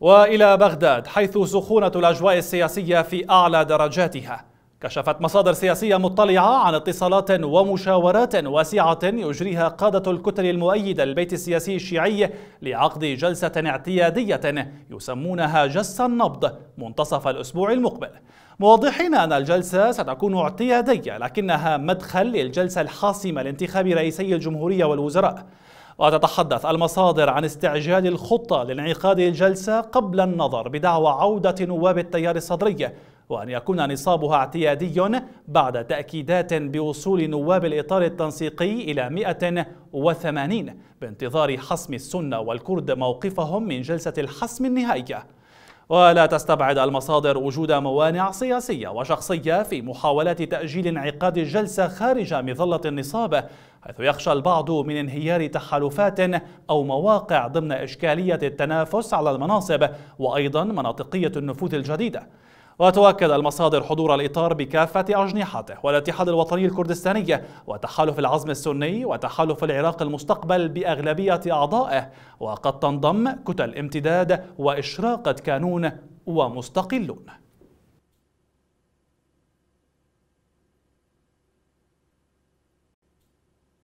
والى بغداد حيث سخونه الاجواء السياسيه في اعلى درجاتها كشفت مصادر سياسيه مطلعه عن اتصالات ومشاورات واسعه يجريها قاده الكتل المؤيده للبيت السياسي الشيعي لعقد جلسه اعتياديه يسمونها جس النبض منتصف الاسبوع المقبل موضحين أن الجلسة ستكون اعتيادية لكنها مدخل للجلسة الحاسمة لانتخاب رئيسي الجمهورية والوزراء وتتحدث المصادر عن استعجال الخطة لانعقاد الجلسة قبل النظر بدعوى عودة نواب التيار الصدري وأن يكون نصابها اعتيادي بعد تأكيدات بوصول نواب الإطار التنسيقي إلى 180 بانتظار حسم السنة والكرد موقفهم من جلسة الحسم النهائية ولا تستبعد المصادر وجود موانع سياسية وشخصية في محاولات تأجيل انعقاد الجلسة خارج مظلة النصاب حيث يخشى البعض من انهيار تحالفات أو مواقع ضمن إشكالية التنافس على المناصب وأيضا مناطقية النفوذ الجديدة وتؤكد المصادر حضور الإطار بكافة أجنحته والاتحاد الوطني الكردستاني وتحالف العزم السني وتحالف العراق المستقبل بأغلبية أعضائه وقد تنضم كتل امتداد وإشراقة كانون ومستقلون